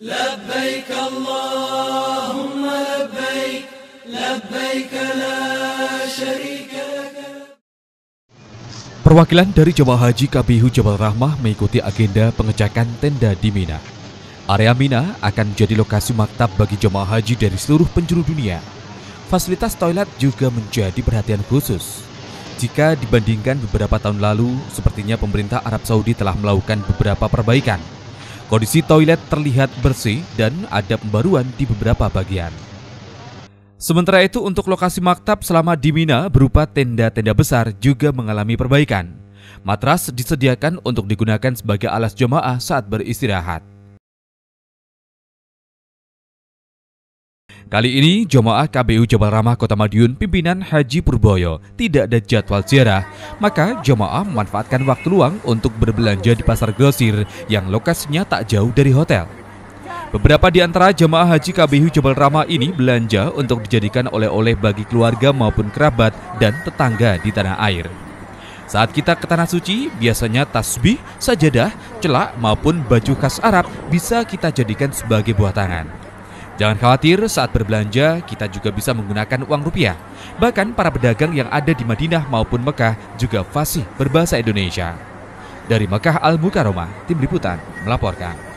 لبيك اللهم لبيك لبيك لا شريك لك Perwakilan dari Jemaah Haji KPU Jabal Rahmah mengikuti agenda pengecekan tenda di Mina. Area Mina akan menjadi lokasi maktab bagi jemaah haji dari seluruh penjuru dunia. Fasilitas toilet juga menjadi perhatian khusus. Jika dibandingkan beberapa tahun lalu, sepertinya pemerintah Arab Saudi telah melakukan beberapa perbaikan. Kondisi toilet terlihat bersih dan ada pembaruan di beberapa bagian. Sementara itu untuk lokasi maktab selama di Mina berupa tenda-tenda besar juga mengalami perbaikan. Matras disediakan untuk digunakan sebagai alas jemaah saat beristirahat. Kali ini, jemaah KBU Jabal Ramah Kota Madiun pimpinan Haji Purboyo tidak ada jadwal ziarah, maka jemaah memanfaatkan waktu luang untuk berbelanja di pasar grosir yang lokasinya tak jauh dari hotel. Beberapa di antara jemaah haji KBU Jabal Ramah ini belanja untuk dijadikan oleh-oleh bagi keluarga maupun kerabat dan tetangga di tanah air. Saat kita ke Tanah Suci, biasanya tasbih, sajadah, celak maupun baju khas Arab bisa kita jadikan sebagai buah tangan. Jangan khawatir, saat berbelanja kita juga bisa menggunakan uang rupiah. Bahkan para pedagang yang ada di Madinah maupun Mekah juga fasih berbahasa Indonesia. Dari Mekah Al-Mukaromah, Tim Liputan melaporkan.